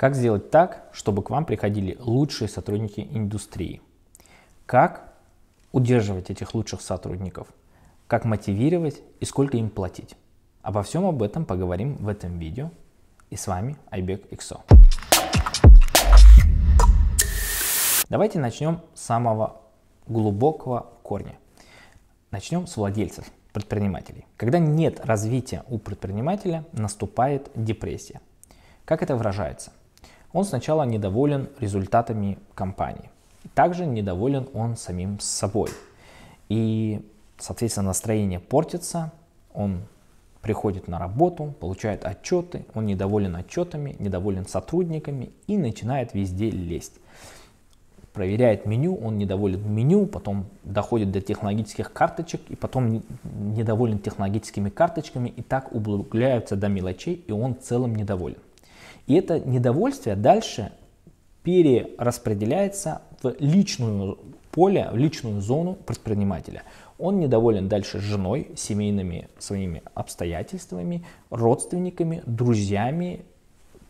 Как сделать так, чтобы к вам приходили лучшие сотрудники индустрии? Как удерживать этих лучших сотрудников? Как мотивировать и сколько им платить? Обо всем об этом поговорим в этом видео. И с вами Айбек Иксо. Давайте начнем с самого глубокого корня. Начнем с владельцев, предпринимателей. Когда нет развития у предпринимателя, наступает депрессия. Как это выражается? Он сначала недоволен результатами компании. Также недоволен он самим собой. И, соответственно, настроение портится, он приходит на работу, получает отчеты, он недоволен отчетами, недоволен сотрудниками и начинает везде лезть. Проверяет меню, он недоволен меню, потом доходит до технологических карточек и потом недоволен технологическими карточками и так углубляются до мелочей и он в целом недоволен. И это недовольствие дальше перераспределяется в личную поле, в личную зону предпринимателя. Он недоволен дальше женой, семейными своими обстоятельствами, родственниками, друзьями,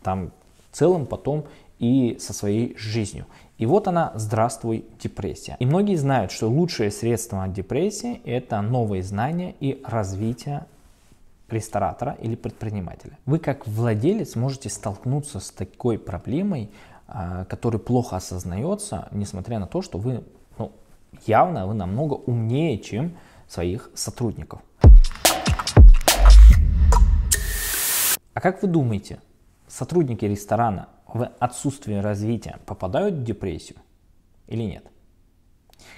там целым потом и со своей жизнью. И вот она, здравствуй, депрессия. И многие знают, что лучшее средство от депрессии – это новые знания и развитие ресторатора или предпринимателя. Вы как владелец можете столкнуться с такой проблемой, а, которая плохо осознается, несмотря на то, что вы ну, явно вы намного умнее, чем своих сотрудников. А как вы думаете, сотрудники ресторана в отсутствии развития попадают в депрессию или нет?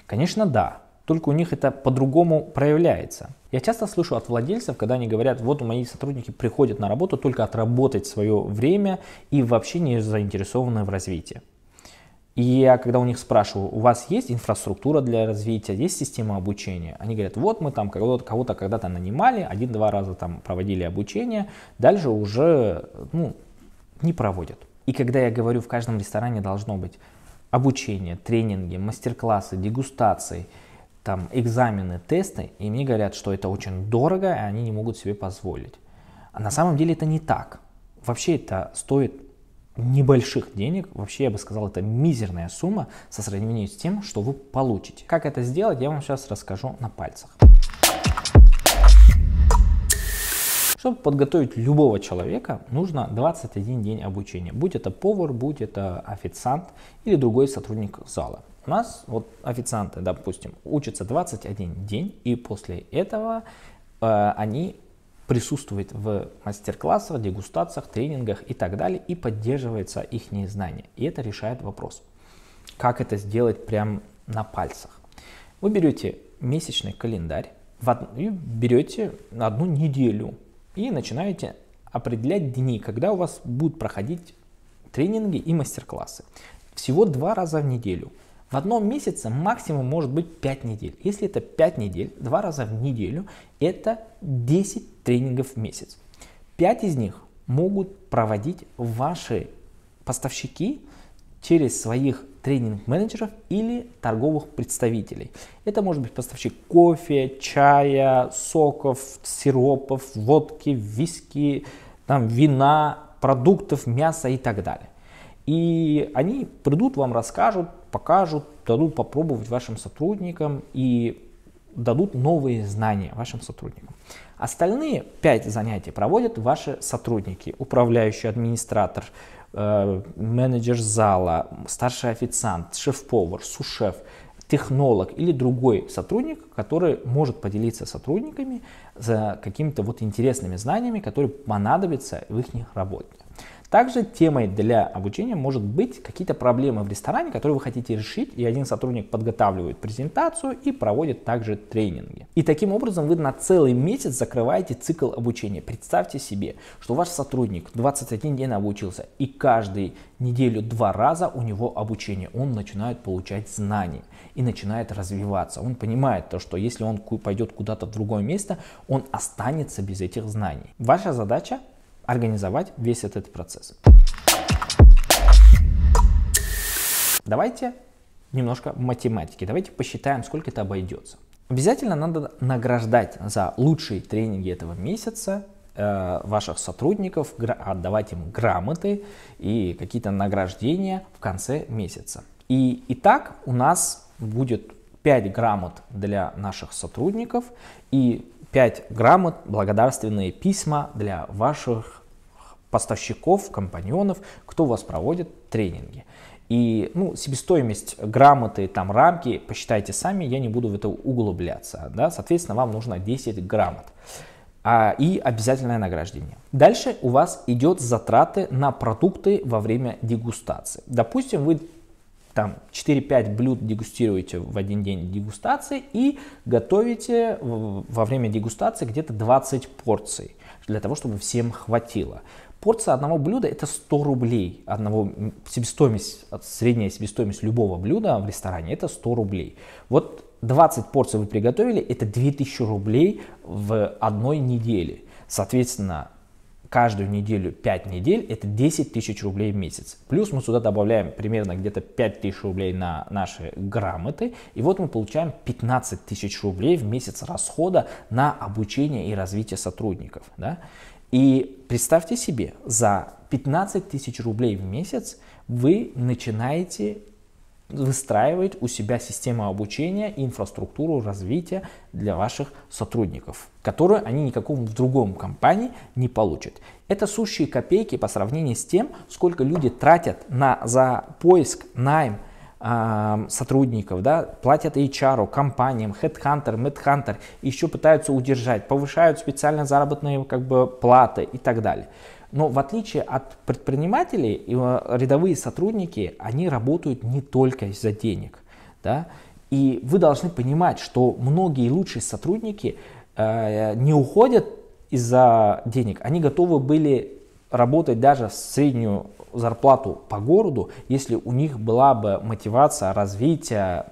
Конечно, да только у них это по-другому проявляется. Я часто слышу от владельцев, когда они говорят, вот мои сотрудники приходят на работу только отработать свое время и вообще не заинтересованы в развитии. И я когда у них спрашиваю, у вас есть инфраструктура для развития, есть система обучения? Они говорят, вот мы там кого-то кого когда-то нанимали, один-два раза там проводили обучение, дальше уже ну, не проводят. И когда я говорю, в каждом ресторане должно быть обучение, тренинги, мастер-классы, дегустации – там экзамены, тесты, и мне говорят, что это очень дорого, и они не могут себе позволить. А на самом деле это не так. Вообще это стоит небольших денег, вообще я бы сказал, это мизерная сумма со сравнением с тем, что вы получите. Как это сделать, я вам сейчас расскажу на пальцах. Чтобы подготовить любого человека, нужно 21 день обучения. Будь это повар, будь это официант или другой сотрудник зала. У нас вот официанты, допустим, учатся 21 день, и после этого э, они присутствуют в мастер-классах, дегустациях, тренингах и так далее, и поддерживается их знание. И это решает вопрос, как это сделать прям на пальцах. Вы берете месячный календарь, и берете одну неделю и начинаете определять дни, когда у вас будут проходить тренинги и мастер-классы. Всего два раза в неделю – в одном месяце максимум может быть 5 недель. Если это 5 недель, два раза в неделю, это 10 тренингов в месяц. 5 из них могут проводить ваши поставщики через своих тренинг-менеджеров или торговых представителей. Это может быть поставщик кофе, чая, соков, сиропов, водки, виски, там, вина, продуктов, мяса и так далее. И они придут, вам расскажут, покажут, дадут попробовать вашим сотрудникам и дадут новые знания вашим сотрудникам. Остальные пять занятий проводят ваши сотрудники, управляющий администратор, э, менеджер зала, старший официант, шеф-повар, сушеф, технолог или другой сотрудник, который может поделиться сотрудниками за какими-то вот интересными знаниями, которые понадобятся в их работе. Также темой для обучения может быть какие-то проблемы в ресторане, которые вы хотите решить, и один сотрудник подготавливает презентацию и проводит также тренинги. И таким образом вы на целый месяц закрываете цикл обучения. Представьте себе, что ваш сотрудник 21 день обучился, и каждую неделю два раза у него обучение. Он начинает получать знания и начинает развиваться. Он понимает то, что если он пойдет куда-то в другое место, он останется без этих знаний. Ваша задача организовать весь этот процесс. Давайте немножко математики. Давайте посчитаем, сколько это обойдется. Обязательно надо награждать за лучшие тренинги этого месяца э, ваших сотрудников, отдавать им грамоты и какие-то награждения в конце месяца. И, и так у нас будет 5 грамот для наших сотрудников и 5 грамот благодарственные письма для ваших поставщиков, компаньонов, кто у вас проводит тренинги. И ну, себестоимость грамоты, там рамки, посчитайте сами, я не буду в это углубляться. Да? Соответственно, вам нужно 10 грамот а, и обязательное награждение. Дальше у вас идет затраты на продукты во время дегустации. Допустим, вы там 4-5 блюд дегустируете в один день дегустации и готовите во время дегустации где-то 20 порций для того, чтобы всем хватило. Порция одного блюда это 100 рублей. Одного, себестоимость, средняя себестоимость любого блюда в ресторане это 100 рублей. Вот 20 порций вы приготовили, это 2000 рублей в одной неделе. Соответственно, каждую неделю 5 недель, это 10 тысяч рублей в месяц. Плюс мы сюда добавляем примерно где-то 5 тысяч рублей на наши грамоты. И вот мы получаем 15 тысяч рублей в месяц расхода на обучение и развитие сотрудников. Да? И представьте себе, за 15 тысяч рублей в месяц вы начинаете выстраивать у себя систему обучения и инфраструктуру развития для ваших сотрудников, которую они никакому в другом компании не получат. Это сущие копейки по сравнению с тем, сколько люди тратят на, за поиск, найм, а, сотрудников, да, платят HR, компаниям, Headhunter, Medhunter, еще пытаются удержать, повышают специально заработные как бы, платы и так далее. Но в отличие от предпринимателей, э, рядовые сотрудники, они работают не только из-за денег. Да? И вы должны понимать, что многие лучшие сотрудники э, не уходят из-за денег. Они готовы были работать даже в среднюю зарплату по городу, если у них была бы мотивация, развитие,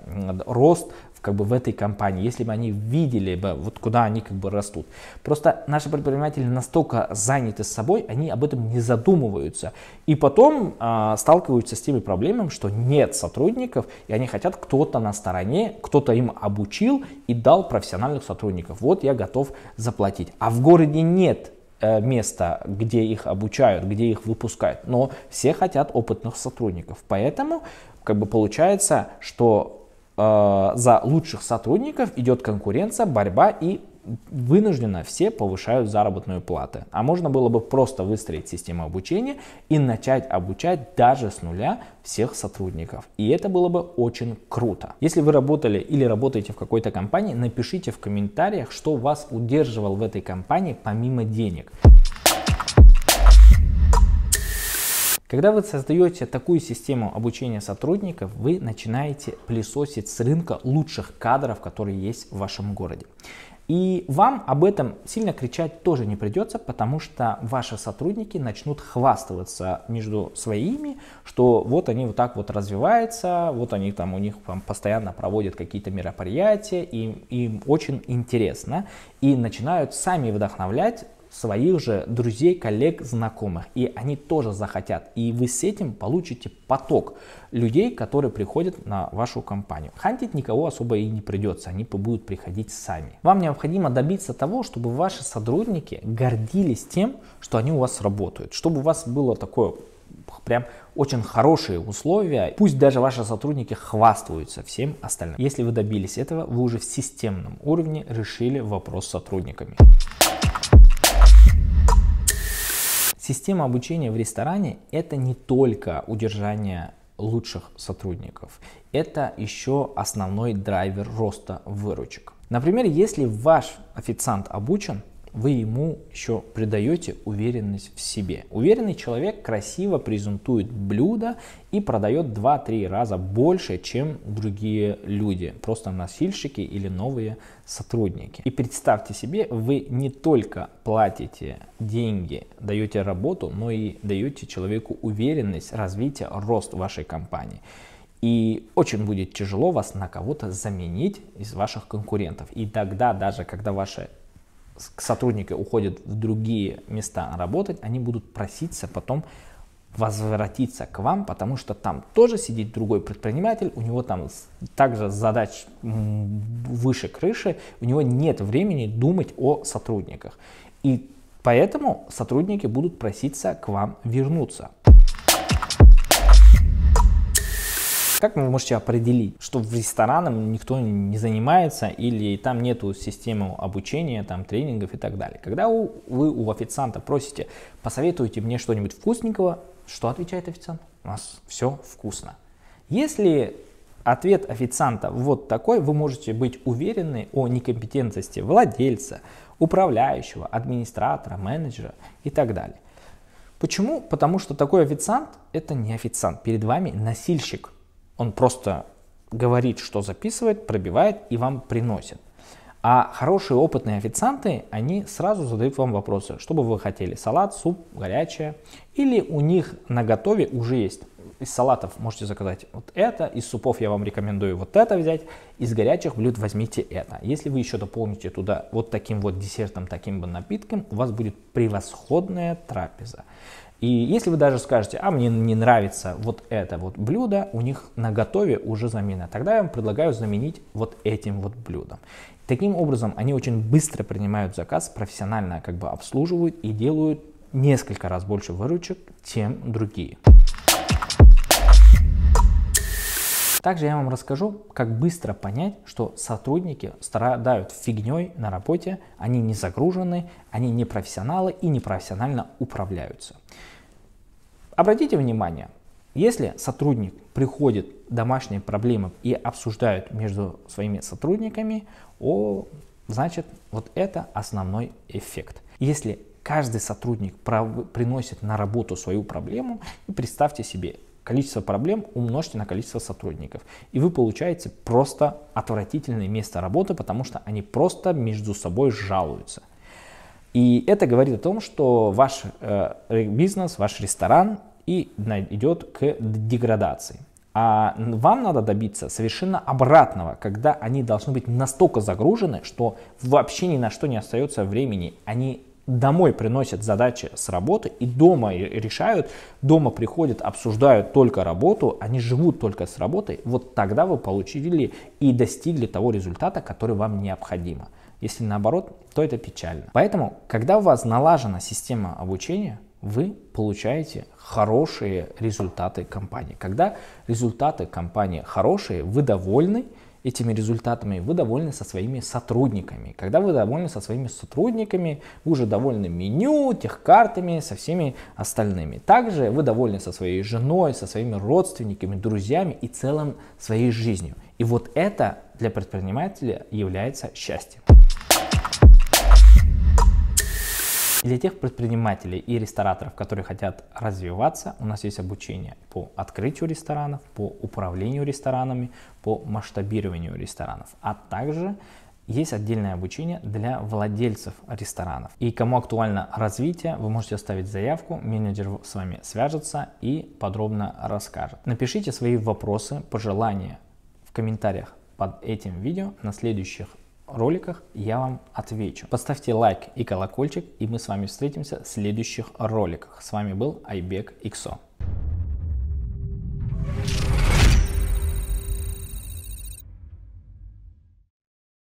рост как бы в этой компании, если бы они видели бы, вот куда они как бы растут. Просто наши предприниматели настолько заняты собой, они об этом не задумываются. И потом э, сталкиваются с теми проблемами, что нет сотрудников, и они хотят кто-то на стороне, кто-то им обучил и дал профессиональных сотрудников. Вот я готов заплатить. А в городе нет э, места, где их обучают, где их выпускают. Но все хотят опытных сотрудников. Поэтому как бы получается, что Э, за лучших сотрудников идет конкуренция, борьба и вынужденно все повышают заработную плату. А можно было бы просто выстроить систему обучения и начать обучать даже с нуля всех сотрудников. И это было бы очень круто. Если вы работали или работаете в какой-то компании, напишите в комментариях, что вас удерживал в этой компании помимо денег. Когда вы создаете такую систему обучения сотрудников, вы начинаете пылесосить с рынка лучших кадров, которые есть в вашем городе. И вам об этом сильно кричать тоже не придется, потому что ваши сотрудники начнут хвастаться между своими, что вот они вот так вот развиваются, вот они там у них там, постоянно проводят какие-то мероприятия, и им очень интересно, и начинают сами вдохновлять своих же друзей, коллег, знакомых. И они тоже захотят. И вы с этим получите поток людей, которые приходят на вашу компанию. Хантить никого особо и не придется, они будут приходить сами. Вам необходимо добиться того, чтобы ваши сотрудники гордились тем, что они у вас работают, чтобы у вас было такое прям очень хорошие условия. Пусть даже ваши сотрудники хвастаются всем остальным. Если вы добились этого, вы уже в системном уровне решили вопрос с сотрудниками. Система обучения в ресторане – это не только удержание лучших сотрудников, это еще основной драйвер роста выручек. Например, если ваш официант обучен, вы ему еще придаете уверенность в себе. Уверенный человек красиво презентует блюдо и продает 2-3 раза больше, чем другие люди, просто носильщики или новые сотрудники. И представьте себе, вы не только платите деньги, даете работу, но и даете человеку уверенность, развитие, рост вашей компании. И очень будет тяжело вас на кого-то заменить из ваших конкурентов. И тогда, даже когда ваша сотрудники уходят в другие места работать, они будут проситься потом возвратиться к вам, потому что там тоже сидит другой предприниматель, у него там также задач выше крыши, у него нет времени думать о сотрудниках. И поэтому сотрудники будут проситься к вам вернуться. Как вы можете определить, что в ресторанах никто не занимается или там нету системы обучения, там тренингов и так далее? Когда у, вы у официанта просите, посоветуйте мне что-нибудь вкусненького, что отвечает официант? У нас все вкусно. Если ответ официанта вот такой, вы можете быть уверены о некомпетентности владельца, управляющего, администратора, менеджера и так далее. Почему? Потому что такой официант – это не официант, перед вами носильщик – он просто говорит, что записывает, пробивает и вам приносит. А хорошие опытные официанты, они сразу задают вам вопросы, что бы вы хотели, салат, суп, горячее, или у них на готове уже есть. Из салатов можете заказать вот это, из супов я вам рекомендую вот это взять, из горячих блюд возьмите это. Если вы еще дополните туда вот таким вот десертом, таким бы напитком, у вас будет превосходная трапеза. И если вы даже скажете, а мне не нравится вот это вот блюдо, у них на готове уже замена, тогда я вам предлагаю заменить вот этим вот блюдом. Таким образом, они очень быстро принимают заказ, профессионально как бы обслуживают и делают несколько раз больше выручек, чем другие. Также я вам расскажу, как быстро понять, что сотрудники страдают фигней на работе, они не загружены, они не профессионалы и непрофессионально управляются. Обратите внимание, если сотрудник приходит домашние проблемы и обсуждают между своими сотрудниками, о, значит, вот это основной эффект. Если каждый сотрудник приносит на работу свою проблему, и представьте себе, количество проблем умножьте на количество сотрудников. И вы получаете просто отвратительное место работы, потому что они просто между собой жалуются. И это говорит о том, что ваш э, бизнес, ваш ресторан и идет к деградации. А вам надо добиться совершенно обратного, когда они должны быть настолько загружены, что вообще ни на что не остается времени. Они домой приносят задачи с работы и дома решают, дома приходят, обсуждают только работу, они живут только с работой, вот тогда вы получили и достигли того результата, который вам необходимо. Если наоборот, то это печально. Поэтому, когда у вас налажена система обучения, вы получаете хорошие результаты компании. Когда результаты компании хорошие, вы довольны этими результатами, вы довольны со своими сотрудниками. Когда вы довольны со своими сотрудниками, вы уже довольны меню, техкартами, со всеми остальными. Также вы довольны со своей женой, со своими родственниками, друзьями и целым своей жизнью. И вот это для предпринимателя является счастьем. для тех предпринимателей и рестораторов, которые хотят развиваться, у нас есть обучение по открытию ресторанов, по управлению ресторанами, по масштабированию ресторанов, а также есть отдельное обучение для владельцев ресторанов. И кому актуально развитие, вы можете оставить заявку, менеджер с вами свяжется и подробно расскажет. Напишите свои вопросы, пожелания в комментариях под этим видео. На следующих роликах я вам отвечу. Поставьте лайк и колокольчик, и мы с вами встретимся в следующих роликах. С вами был Айбек Иксо.